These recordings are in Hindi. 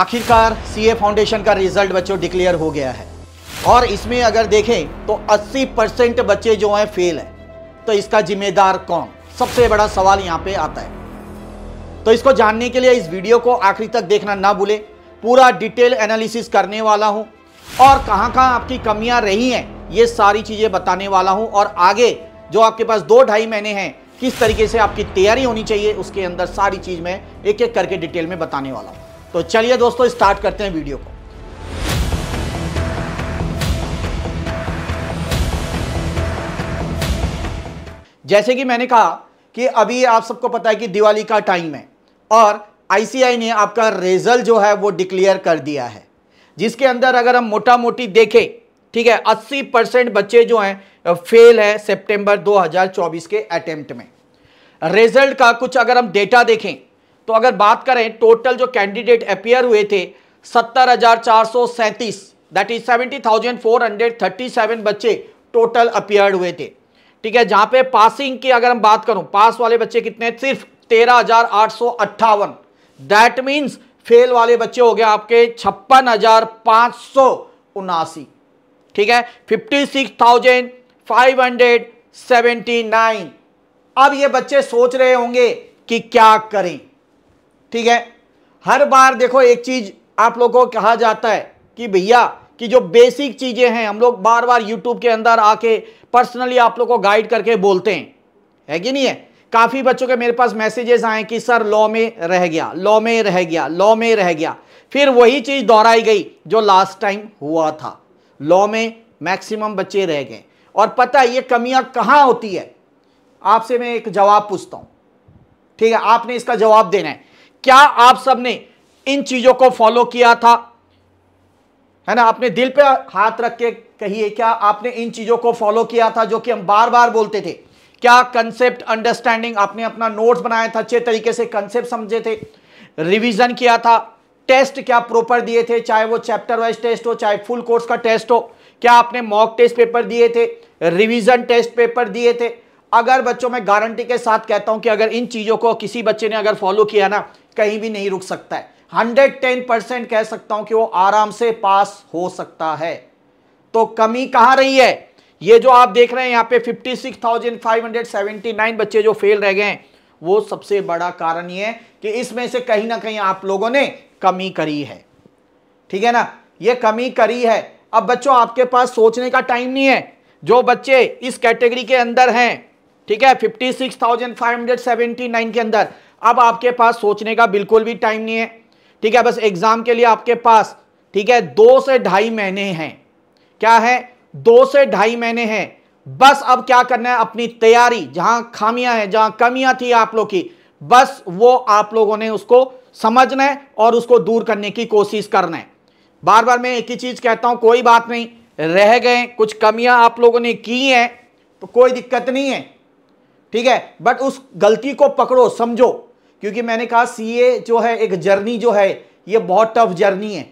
आखिरकार सीए फाउंडेशन का रिजल्ट बच्चों डिक्लेयर हो गया है और इसमें अगर देखें तो 80 परसेंट बच्चे जो हैं फेल हैं तो इसका जिम्मेदार कौन सबसे बड़ा सवाल यहाँ पे आता है तो इसको जानने के लिए इस वीडियो को आखिरी तक देखना ना भूलें पूरा डिटेल एनालिसिस करने वाला हूँ और कहाँ कहाँ आपकी कमियाँ रही हैं ये सारी चीज़ें बताने वाला हूँ और आगे जो आपके पास दो ढाई महीने हैं किस तरीके से आपकी तैयारी होनी चाहिए उसके अंदर सारी चीज़ मैं एक एक करके डिटेल में बताने वाला हूँ तो चलिए दोस्तों स्टार्ट करते हैं वीडियो को जैसे कि मैंने कहा कि अभी आप सबको पता है कि दिवाली का टाइम है और आईसीआई ने आपका रिजल्ट जो है वो डिक्लेयर कर दिया है जिसके अंदर अगर हम मोटा मोटी देखें ठीक है 80 परसेंट बच्चे जो हैं फेल है सितंबर 2024 के अटेम्प्ट में रिजल्ट का कुछ अगर हम डेटा देखें तो अगर बात करें टोटल जो कैंडिडेट अपियर हुए थे सत्तर हजार चार सौ सैंतीस that is seventy thousand four hundred thirty seven बच्चे टोटल अपियर हुए थे ठीक है जहां पे पासिंग की अगर हम बात करूं पास वाले बच्चे कितने सिर्फ तेरह हजार आठ सौ अट्ठावन दैट मीन्स फेल वाले बच्चे हो गए आपके छप्पन हजार पांच सौ उनासी ठीक है fifty six thousand five hundred seventy nine अब ये बच्चे सोच रहे होंगे कि क्या करें ठीक है हर बार देखो एक चीज आप लोगों को कहा जाता है कि भैया कि जो बेसिक चीजें हैं हम लोग बार बार यूट्यूब के अंदर आके पर्सनली आप लोग को गाइड करके बोलते हैं है कि नहीं है काफी बच्चों के मेरे पास मैसेजेस आए कि सर लॉ में रह गया लॉ में रह गया लॉ में रह गया फिर वही चीज दोहराई गई जो लास्ट टाइम हुआ था लॉ में मैक्सिमम बच्चे रह गए और पता है ये कमियां कहाँ होती है आपसे मैं एक जवाब पूछता हूं ठीक है आपने इसका जवाब देना है क्या आप सबने इन चीजों को फॉलो किया था है ना आपने दिल पे हाथ रख के कहिए क्या आपने इन चीजों को फॉलो किया था जो कि हम बार बार बोलते थे क्या कंसेप्ट अंडरस्टैंडिंग आपने अपना नोट्स बनाया था अच्छे तरीके से कंसेप्ट समझे थे रिवीजन किया था टेस्ट क्या प्रॉपर दिए थे चाहे वो चैप्टर वाइज टेस्ट हो चाहे फुल कोर्स का टेस्ट हो क्या आपने मॉक टेस्ट पेपर दिए थे रिविजन टेस्ट पेपर दिए थे अगर बच्चों में गारंटी के साथ कहता हूं कि अगर इन चीजों को किसी बच्चे ने अगर फॉलो किया ना कहीं भी नहीं रुक सकता है 110 परसेंट कह सकता हूं कि वो आराम से पास हो सकता है तो कमी कहां रही है ये जो आप देख रहे हैं यहां पे 56,579 बच्चे जो फेल रह गए वो सबसे बड़ा कारण ये है कि इसमें से कहीं ना कहीं आप लोगों ने कमी करी है ठीक है ना ये कमी करी है अब बच्चों आपके पास सोचने का टाइम नहीं है जो बच्चे इस कैटेगरी के अंदर हैं ठीक है 56,579 के अंदर अब आपके पास सोचने का बिल्कुल भी टाइम नहीं है ठीक है बस एग्जाम के लिए आपके पास ठीक है दो से ढाई महीने हैं क्या है दो से ढाई महीने हैं बस अब क्या करना है अपनी तैयारी जहां खामियां हैं जहां कमियां थी आप लोग की बस वो आप लोगों ने उसको समझना है और उसको दूर करने की कोशिश करना है बार बार मैं एक ही चीज कहता हूं कोई बात नहीं रह गए कुछ कमियां आप लोगों ने की हैं तो कोई दिक्कत नहीं है ठीक है बट उस गलती को पकड़ो समझो क्योंकि मैंने कहा सीए जो है एक जर्नी जो है ये बहुत टफ जर्नी है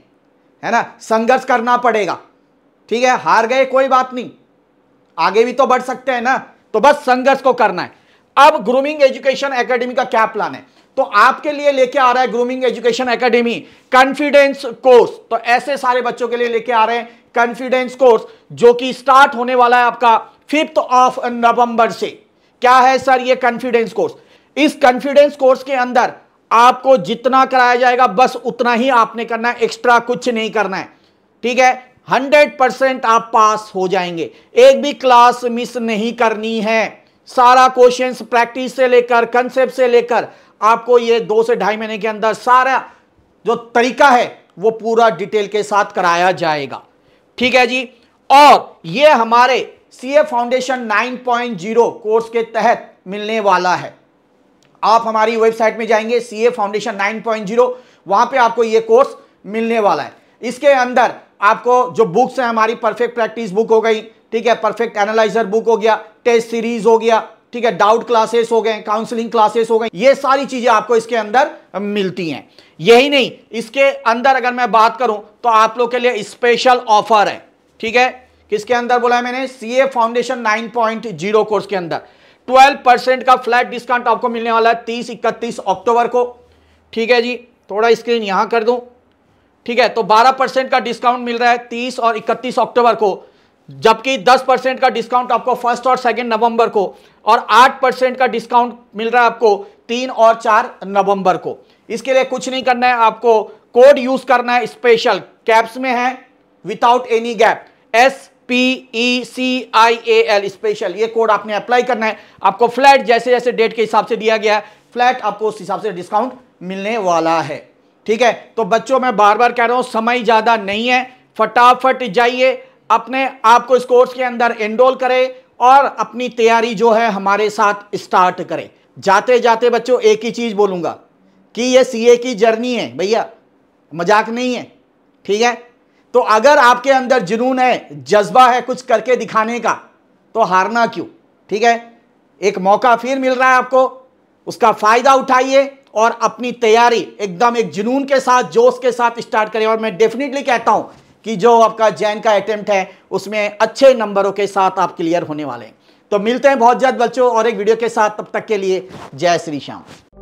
है ना संघर्ष करना पड़ेगा ठीक है हार गए कोई बात नहीं आगे भी तो बढ़ सकते हैं ना तो बस संघर्ष को करना है अब ग्रूमिंग एजुकेशन एकेडमी का क्या प्लान है तो आपके लिए लेके आ रहा है grooming education academy confidence course तो ऐसे सारे बच्चों के लिए लेके आ रहे हैं कॉन्फिडेंस कोर्स जो कि स्टार्ट होने वाला है आपका फिफ्थ ऑफ नवंबर से क्या है सर ये कॉन्फिडेंस कोर्स इस कॉन्फिडेंस कोर्स के अंदर आपको जितना कराया जाएगा बस उतना ही आपने करना है एक्स्ट्रा कुछ नहीं करना है ठीक है हंड्रेड परसेंट आप पास हो जाएंगे एक भी क्लास मिस नहीं करनी है सारा क्वेश्चंस प्रैक्टिस से लेकर कंसेप्ट से लेकर आपको ये दो से ढाई महीने के अंदर सारा जो तरीका है वो पूरा डिटेल के साथ कराया जाएगा ठीक है जी और ये हमारे सी ए फाउंडेशन 9.0 कोर्स के तहत मिलने वाला है आप हमारी वेबसाइट में जाएंगे C A foundation nine point zero वहां पर आपको ये कोर्स मिलने वाला है इसके अंदर आपको जो बुक्स हैं हमारी परफेक्ट प्रैक्टिस बुक हो गई ठीक है परफेक्ट एनालाइजर बुक हो गया टेस्ट सीरीज हो गया ठीक है डाउट क्लासेस हो गए काउंसलिंग क्लासेस हो गए ये सारी चीजें आपको इसके अंदर मिलती हैं यही नहीं इसके अंदर अगर मैं बात करूं तो आप लोग के लिए स्पेशल ऑफर है ठीक है किसके अंदर बोला है मैंने C A foundation nine point zero course के अंदर ट्वेल्व परसेंट का फ्लैट डिस्काउंट आपको मिलने वाला है तीस इकतीस अक्टूबर को ठीक है जी थोड़ा स्क्रीन यहां कर दूं ठीक है तो बारह परसेंट का डिस्काउंट मिल रहा है तीस और इकतीस अक्टूबर को जबकि 10 परसेंट का डिस्काउंट आपको फर्स्ट और सेकेंड नवंबर को और 8 परसेंट का डिस्काउंट मिल रहा है आपको तीन और चार नवंबर को इसके लिए कुछ नहीं करना है आपको कोड यूज करना है स्पेशल कैप्स में है without any gap S P E C I A L special ये कोड आपने अप्लाई करना है आपको फ्लैट जैसे जैसे डेट के हिसाब से दिया गया है फ्लैट आपको उस हिसाब से डिस्काउंट मिलने वाला है ठीक है तो बच्चों मैं बार बार कह रहा हूँ समय ज़्यादा नहीं है फटाफट जाइए अपने आप को इस कोर्स के अंदर एनरोल करें और अपनी तैयारी जो है हमारे साथ स्टार्ट करें जाते जाते बच्चों एक ही चीज़ बोलूँगा कि ये सीए की जर्नी है भैया मजाक नहीं है ठीक है तो अगर आपके अंदर जुनून है जज्बा है कुछ करके दिखाने का तो हारना क्यों ठीक है एक मौका फिर मिल रहा है आपको उसका फ़ायदा उठाइए और अपनी तैयारी एकदम एक जुनून के साथ जोश के साथ स्टार्ट करें और मैं डेफिनेटली कहता हूं कि जो आपका जैन का अटेम्प्ट है उसमें अच्छे नंबरों के साथ आप क्लियर होने वाले हैं तो मिलते हैं बहुत जल्द बच्चों और एक वीडियो के साथ तब तक के लिए जय श्री श्याम